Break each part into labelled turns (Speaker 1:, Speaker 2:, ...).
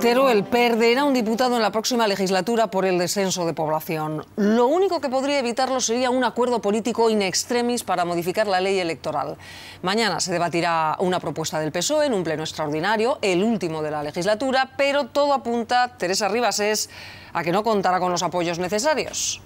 Speaker 1: Pero el perderá un diputado en la próxima legislatura por el descenso de población. Lo único que podría evitarlo sería un acuerdo político in extremis para modificar la ley electoral. Mañana se debatirá una propuesta del PSOE en un pleno extraordinario, el último de la legislatura, pero todo apunta, Teresa Rivas, es a que no contará con los apoyos necesarios.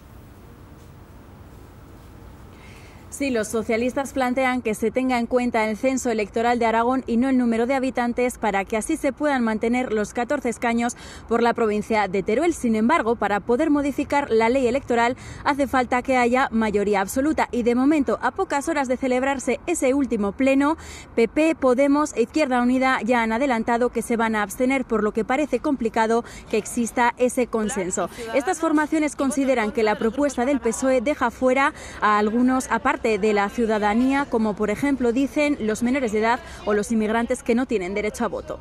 Speaker 2: Sí, los socialistas plantean que se tenga en cuenta el censo electoral de Aragón y no el número de habitantes para que así se puedan mantener los 14 escaños por la provincia de Teruel. Sin embargo, para poder modificar la ley electoral hace falta que haya mayoría absoluta y de momento, a pocas horas de celebrarse ese último pleno, PP, Podemos e Izquierda Unida ya han adelantado que se van a abstener, por lo que parece complicado que exista ese consenso. Estas formaciones consideran que la propuesta del PSOE e deja fuera a algunos aparte de la ciudadanía, como por ejemplo dicen los menores de edad o los inmigrantes que no tienen derecho a voto.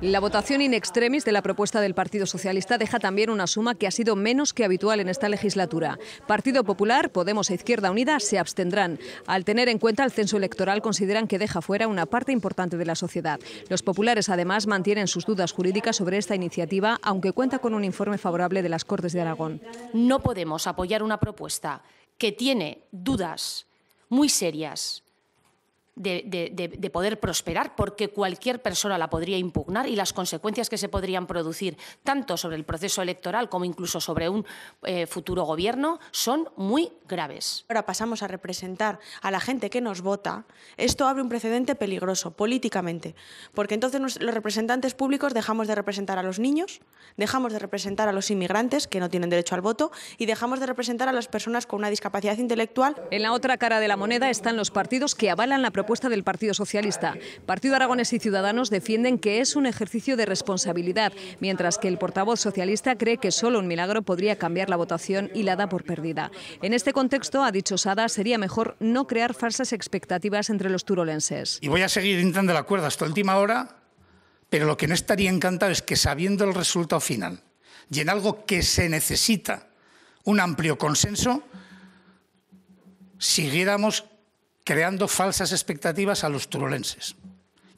Speaker 1: La votación in extremis de la propuesta del Partido Socialista deja también una suma que ha sido menos que habitual en esta legislatura. Partido Popular, Podemos e Izquierda Unida se abstendrán. Al tener en cuenta el censo electoral, consideran que deja fuera una parte importante de la sociedad. Los populares, además, mantienen sus dudas jurídicas sobre esta iniciativa, aunque cuenta con un informe favorable de las Cortes de Aragón.
Speaker 3: No podemos apoyar una propuesta que tiene dudas muy serias de, poder prosperar, porque cualquier persona la podría impugnar y las consecuencias que se podrían producir, tanto sobre el proceso electoral como incluso sobre un eh, futuro gobierno, son muy graves. Ahora pasamos a representar a la
Speaker 1: gente que nos vota. Esto abre un precedente peligroso políticamente, porque entonces los representantes públicos dejamos de representar a los niños, dejamos de representar a los inmigrantes que no tienen derecho al voto y dejamos de representar a las personas con una discapacidad intelectual. En la otra cara de la moneda están los partidos que avalan la propuesta propuesta del Partido Socialista. Partido Aragones y Ciudadanos defienden que es un ejercicio de responsabilidad, mientras que el portavoz socialista cree que solo un milagro podría cambiar la votación y la da por perdida. En este contexto, ha dicho Sada, sería mejor no crear falsas expectativas entre los turolenses.
Speaker 3: Y voy a seguir intentando la cuerda hasta última hora, pero lo que no estaría encantado es que sabiendo el resultado final y en algo que se necesita un amplio consenso, siguiéramos creando falsas expectativas a los turolenses.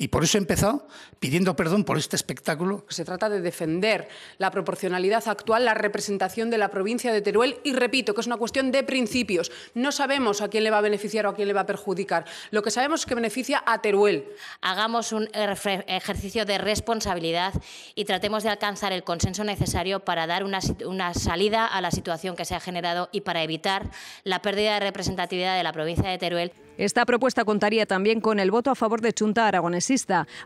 Speaker 3: Y por eso he empezado pidiendo perdón por este espectáculo.
Speaker 1: Se trata de defender la proporcionalidad actual, la representación de la provincia de Teruel y repito que es una cuestión de principios. No sabemos a quién le va a beneficiar o a quién le va a
Speaker 3: perjudicar. Lo que sabemos es que beneficia a Teruel. Hagamos un ejercicio de responsabilidad y tratemos de alcanzar el consenso necesario para dar una, salida a la situación que se ha generado y para evitar la pérdida de representatividad de la provincia de Teruel.
Speaker 1: Esta propuesta contaría también con el voto a favor de Chunta Aragonesa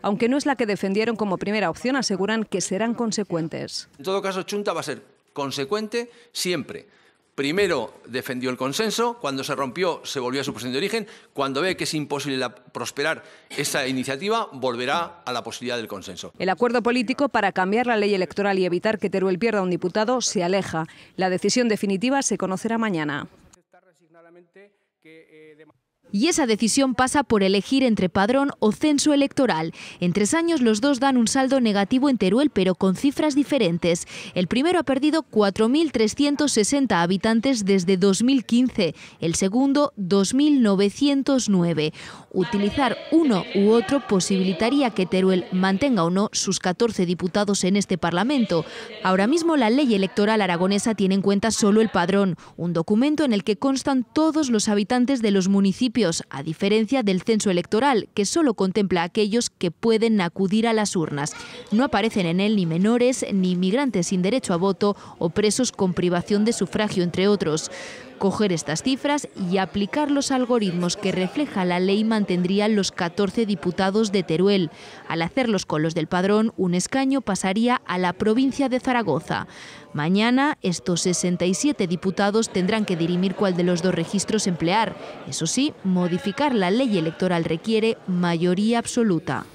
Speaker 1: aunque no es la que defendieron como primera opción, aseguran que serán consecuentes. En todo caso, Chunta va a ser consecuente siempre. Primero defendió el consenso, cuando se rompió se volvió a su posición de origen, cuando ve que es imposible prosperar esa iniciativa volverá a la posibilidad del consenso. El acuerdo político para cambiar la ley electoral y evitar que Teruel pierda a un diputado se aleja. La
Speaker 3: decisión definitiva se conocerá mañana. Y esa decisión pasa por elegir entre padrón o censo electoral. En tres años los dos dan un saldo negativo en Teruel, pero con cifras diferentes. El primero ha perdido 4.360 habitantes desde 2015, el segundo 2.909. Utilizar uno u otro posibilitaría que Teruel mantenga o no sus 14 diputados en este Parlamento. Ahora mismo la ley electoral aragonesa tiene en cuenta solo el padrón, un documento en el que constan todos los habitantes de los municipios a diferencia del censo electoral, que solo contempla a aquellos que pueden acudir a las urnas. No aparecen en él ni menores, ni inmigrantes sin derecho a voto o presos con privación de sufragio, entre otros. Coger estas cifras y aplicar los algoritmos que refleja la ley mantendrían los 14 diputados de Teruel. Al hacerlos con los del padrón, un escaño pasaría a la provincia de Zaragoza. Mañana, estos 67 diputados tendrán que dirimir cuál de los dos registros emplear. Eso sí, modificar la ley electoral requiere mayoría absoluta.